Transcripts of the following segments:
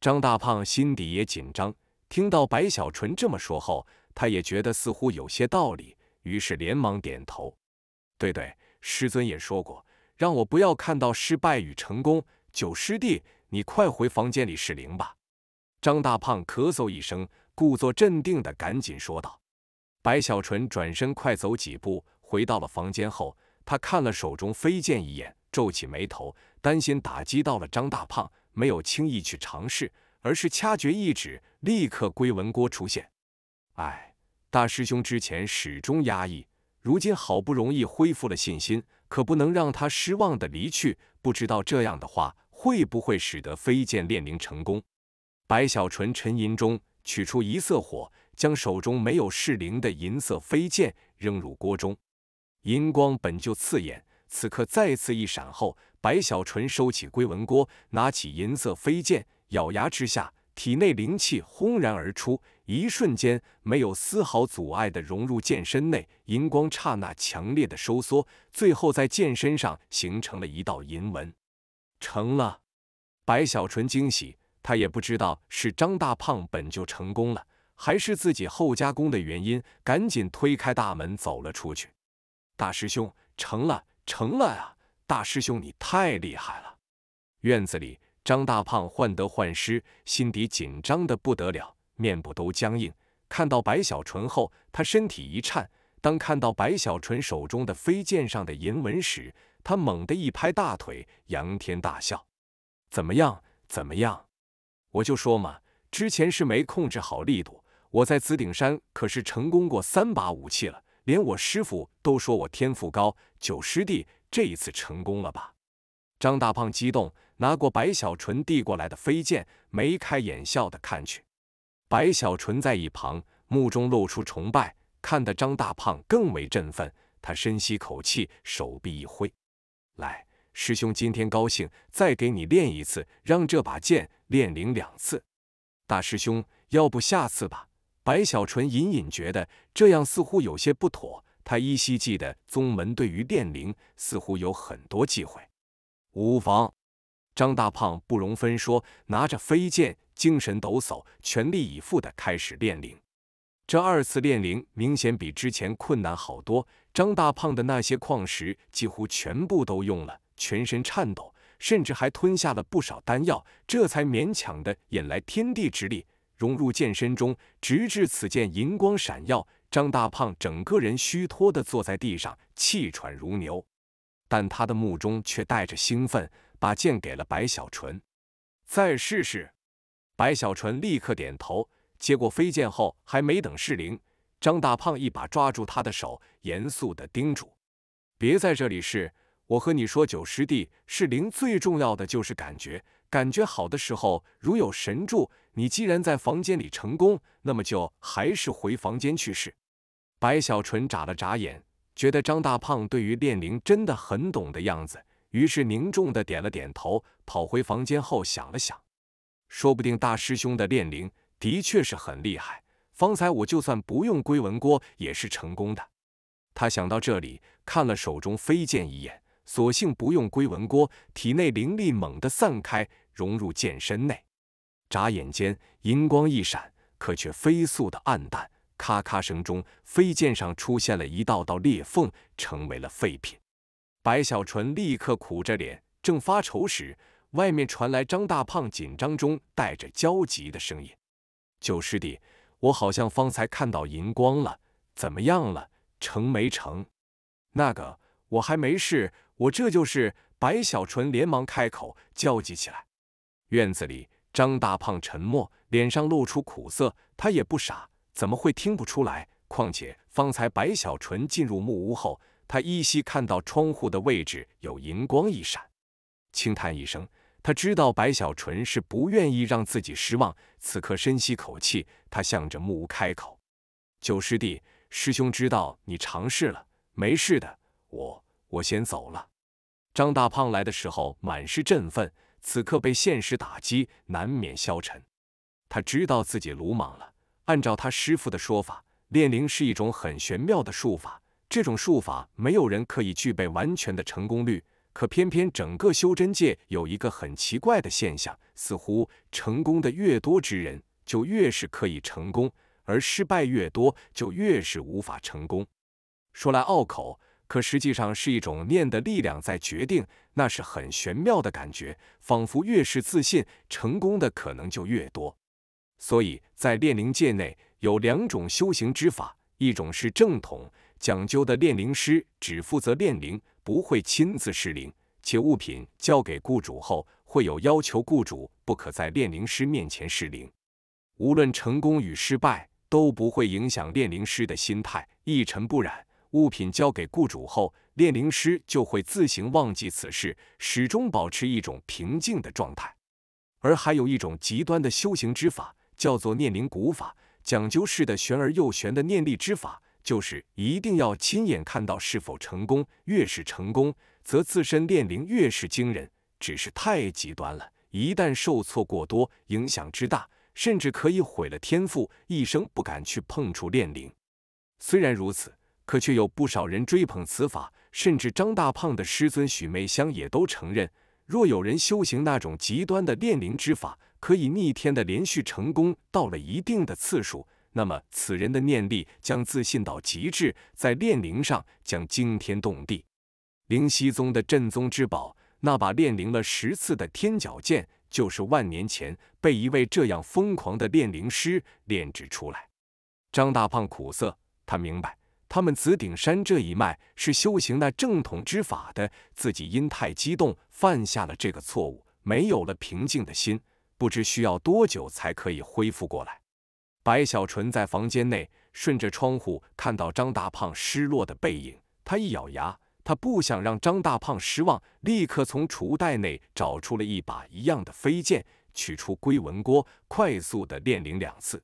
张大胖心底也紧张，听到白小纯这么说后，他也觉得似乎有些道理，于是连忙点头：“对对，师尊也说过，让我不要看到失败与成功。”九师弟，你快回房间里试灵吧。张大胖咳嗽一声，故作镇定的赶紧说道。白小纯转身快走几步，回到了房间后，他看了手中飞剑一眼，皱起眉头，担心打击到了张大胖。没有轻易去尝试，而是掐诀一指，立刻龟纹锅出现。哎，大师兄之前始终压抑，如今好不容易恢复了信心，可不能让他失望的离去。不知道这样的话会不会使得飞剑炼灵成功？白小纯沉吟中取出一色火，将手中没有适灵的银色飞剑扔入锅中。银光本就刺眼。此刻再次一闪后，白小纯收起龟纹锅，拿起银色飞剑，咬牙之下，体内灵气轰然而出，一瞬间没有丝毫阻碍的融入剑身内，银光刹那强烈的收缩，最后在剑身上形成了一道银纹，成了。白小纯惊喜，他也不知道是张大胖本就成功了，还是自己后加工的原因，赶紧推开大门走了出去。大师兄，成了。成了啊！大师兄，你太厉害了！院子里，张大胖患得患失，心底紧张的不得了，面部都僵硬。看到白小纯后，他身体一颤。当看到白小纯手中的飞剑上的银纹时，他猛地一拍大腿，仰天大笑：“怎么样？怎么样？我就说嘛，之前是没控制好力度。我在紫顶山可是成功过三把武器了。”连我师傅都说我天赋高，九师弟这一次成功了吧？张大胖激动，拿过白小纯递过来的飞剑，眉开眼笑的看去。白小纯在一旁，目中露出崇拜，看得张大胖更为振奋。他深吸口气，手臂一挥，来，师兄今天高兴，再给你练一次，让这把剑练灵两次。大师兄，要不下次吧。白小纯隐隐觉得这样似乎有些不妥，他依稀记得宗门对于炼灵似乎有很多忌讳。无妨，张大胖不容分说，拿着飞剑，精神抖擞，全力以赴的开始炼灵。这二次炼灵明显比之前困难好多，张大胖的那些矿石几乎全部都用了，全身颤抖，甚至还吞下了不少丹药，这才勉强的引来天地之力。融入剑身中，直至此剑银光闪耀。张大胖整个人虚脱地坐在地上，气喘如牛，但他的目中却带着兴奋，把剑给了白小纯，再试试。白小纯立刻点头，接过飞剑后，还没等适灵，张大胖一把抓住他的手，严肃地叮嘱：“别在这里试，我和你说，九师弟适灵最重要的就是感觉，感觉好的时候，如有神助。”你既然在房间里成功，那么就还是回房间去试。白小纯眨了眨眼，觉得张大胖对于炼灵真的很懂的样子，于是凝重的点了点头。跑回房间后想了想，说不定大师兄的炼灵的确是很厉害。方才我就算不用龟纹锅也是成功的。他想到这里，看了手中飞剑一眼，索性不用龟纹锅，体内灵力猛地散开，融入剑身内。眨眼间，银光一闪，可却飞速的暗淡。咔咔声中，飞剑上出现了一道道裂缝，成为了废品。白小纯立刻苦着脸，正发愁时，外面传来张大胖紧张中带着焦急的声音：“九师弟，我好像方才看到银光了，怎么样了？成没成？”“那个，我还没事，我这就是……”白小纯连忙开口，焦急起来。院子里。张大胖沉默，脸上露出苦涩。他也不傻，怎么会听不出来？况且方才白小纯进入木屋后，他依稀看到窗户的位置有银光一闪。轻叹一声，他知道白小纯是不愿意让自己失望。此刻深吸口气，他向着木屋开口：“九师弟，师兄知道你尝试了，没事的。我，我先走了。”张大胖来的时候满是振奋。此刻被现实打击，难免消沉。他知道自己鲁莽了。按照他师傅的说法，炼灵是一种很玄妙的术法，这种术法没有人可以具备完全的成功率。可偏偏整个修真界有一个很奇怪的现象，似乎成功的越多之人，就越是可以成功；而失败越多，就越是无法成功。说来拗口。可实际上是一种念的力量在决定，那是很玄妙的感觉，仿佛越是自信，成功的可能就越多。所以在炼灵界内有两种修行之法，一种是正统，讲究的炼灵师只负责炼灵，不会亲自施灵，且物品交给雇主后，会有要求雇主不可在炼灵师面前施灵，无论成功与失败，都不会影响炼灵师的心态，一尘不染。物品交给雇主后，炼灵师就会自行忘记此事，始终保持一种平静的状态。而还有一种极端的修行之法，叫做念灵古法，讲究是的玄而又玄的念力之法，就是一定要亲眼看到是否成功，越是成功，则自身炼灵越是惊人。只是太极端了，一旦受挫过多，影响之大，甚至可以毁了天赋，一生不敢去碰触炼灵。虽然如此。可却有不少人追捧此法，甚至张大胖的师尊许梅香也都承认：若有人修行那种极端的炼灵之法，可以逆天的连续成功到了一定的次数，那么此人的念力将自信到极致，在炼灵上将惊天动地。灵溪宗的镇宗之宝，那把炼灵了十次的天角剑，就是万年前被一位这样疯狂的炼灵师炼制出来。张大胖苦涩，他明白。他们紫顶山这一脉是修行那正统之法的，自己因太激动犯下了这个错误，没有了平静的心，不知需要多久才可以恢复过来。白小纯在房间内，顺着窗户看到张大胖失落的背影，他一咬牙，他不想让张大胖失望，立刻从储物袋内找出了一把一样的飞剑，取出龟纹锅，快速的炼灵两次。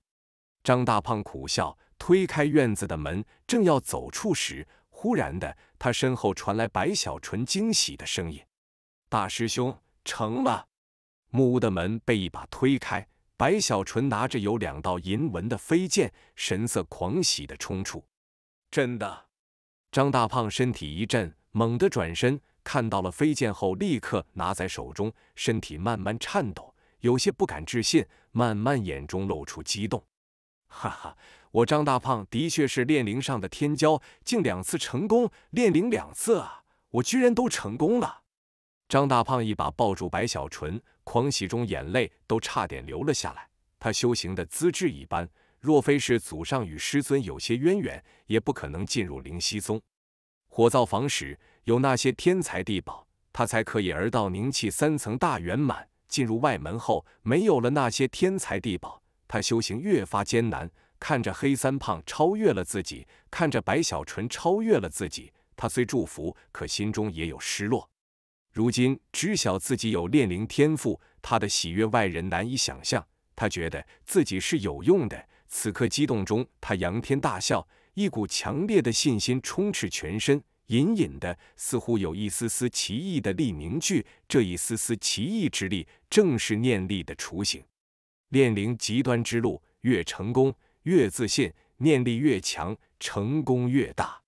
张大胖苦笑。推开院子的门，正要走出时，忽然的，他身后传来白小纯惊喜的声音：“大师兄，成了！”木屋的门被一把推开，白小纯拿着有两道银纹的飞剑，神色狂喜的冲出。真的！张大胖身体一震，猛地转身，看到了飞剑后，立刻拿在手中，身体慢慢颤抖，有些不敢置信，慢慢眼中露出激动。哈哈，我张大胖的确是炼灵上的天骄，竟两次成功炼灵两次啊！我居然都成功了！张大胖一把抱住白小纯，狂喜中眼泪都差点流了下来。他修行的资质一般，若非是祖上与师尊有些渊源，也不可能进入灵溪宗。火灶房时有那些天才地宝，他才可以而到凝气三层大圆满。进入外门后，没有了那些天才地宝。他修行越发艰难，看着黑三胖超越了自己，看着白小纯超越了自己，他虽祝福，可心中也有失落。如今知晓自己有炼灵天赋，他的喜悦外人难以想象。他觉得自己是有用的，此刻激动中，他仰天大笑，一股强烈的信心充斥全身，隐隐的似乎有一丝丝奇异的力凝聚，这一丝丝奇异之力正是念力的雏形。练灵极端之路，越成功越自信，念力越强，成功越大。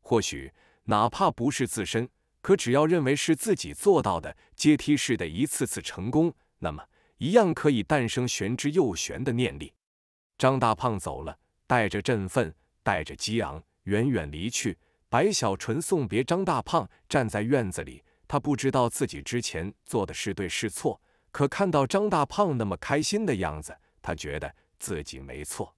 或许哪怕不是自身，可只要认为是自己做到的，阶梯式的一次次成功，那么一样可以诞生玄之又玄的念力。张大胖走了，带着振奋，带着激昂，远远离去。白小纯送别张大胖，站在院子里，他不知道自己之前做的是对是错。可看到张大胖那么开心的样子，他觉得自己没错。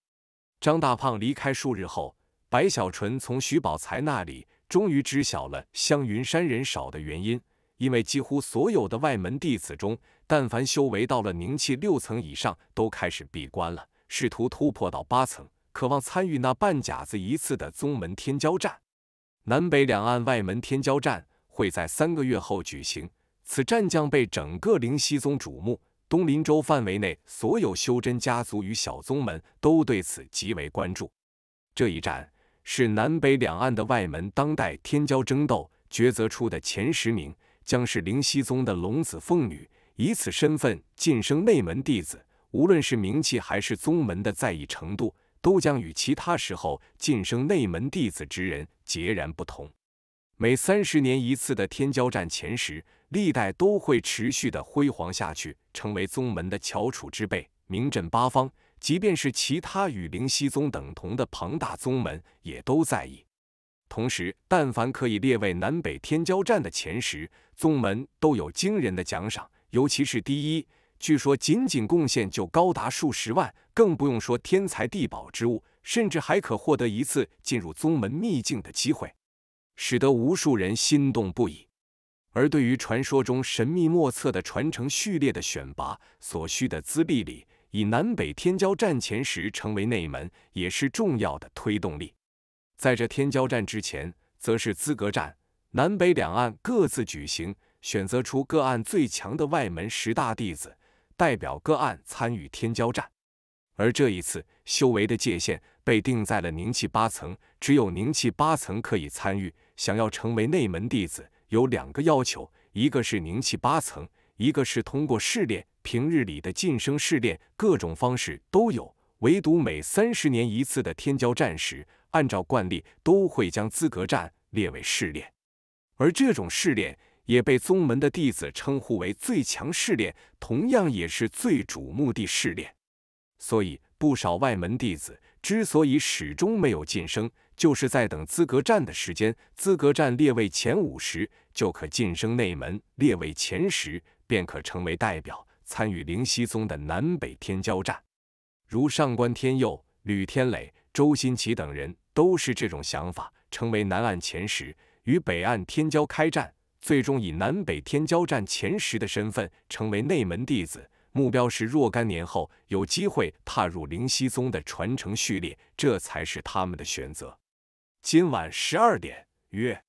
张大胖离开数日后，白小纯从徐宝才那里终于知晓了香云山人少的原因，因为几乎所有的外门弟子中，但凡修为到了凝气六层以上，都开始闭关了，试图突破到八层，渴望参与那半甲子一次的宗门天骄战。南北两岸外门天骄战会在三个月后举行。此战将被整个灵溪宗瞩目，东林州范围内所有修真家族与小宗门都对此极为关注。这一战是南北两岸的外门当代天骄争斗，抉择出的前十名将是灵溪宗的龙子凤女，以此身份晋升内门弟子。无论是名气还是宗门的在意程度，都将与其他时候晋升内门弟子之人截然不同。每三十年一次的天骄战前十。历代都会持续的辉煌下去，成为宗门的翘楚之辈，名震八方。即便是其他与灵犀宗等同的庞大宗门，也都在意。同时，但凡可以列为南北天交战的前十，宗门都有惊人的奖赏，尤其是第一，据说仅仅贡献就高达数十万，更不用说天才地宝之物，甚至还可获得一次进入宗门秘境的机会，使得无数人心动不已。而对于传说中神秘莫测的传承序列的选拔所需的资历里，以南北天骄战前时成为内门也是重要的推动力。在这天骄战之前，则是资格战，南北两岸各自举行，选择出各岸最强的外门十大弟子，代表各岸参与天骄战。而这一次，修为的界限被定在了凝气八层，只有凝气八层可以参与。想要成为内门弟子。有两个要求，一个是凝气八层，一个是通过试炼。平日里的晋升试炼，各种方式都有，唯独每三十年一次的天骄战时，按照惯例都会将资格战列为试炼。而这种试炼也被宗门的弟子称呼为最强试炼，同样也是最瞩目的试炼。所以，不少外门弟子之所以始终没有晋升。就是在等资格战的时间，资格战列位前五十就可晋升内门，列位前十便可成为代表参与灵溪宗的南北天交战。如上官天佑、吕天磊、周新奇等人都是这种想法，成为南岸前十，与北岸天骄开战，最终以南北天骄战前十的身份成为内门弟子。目标是若干年后有机会踏入灵溪宗的传承序列，这才是他们的选择。今晚十二点，约。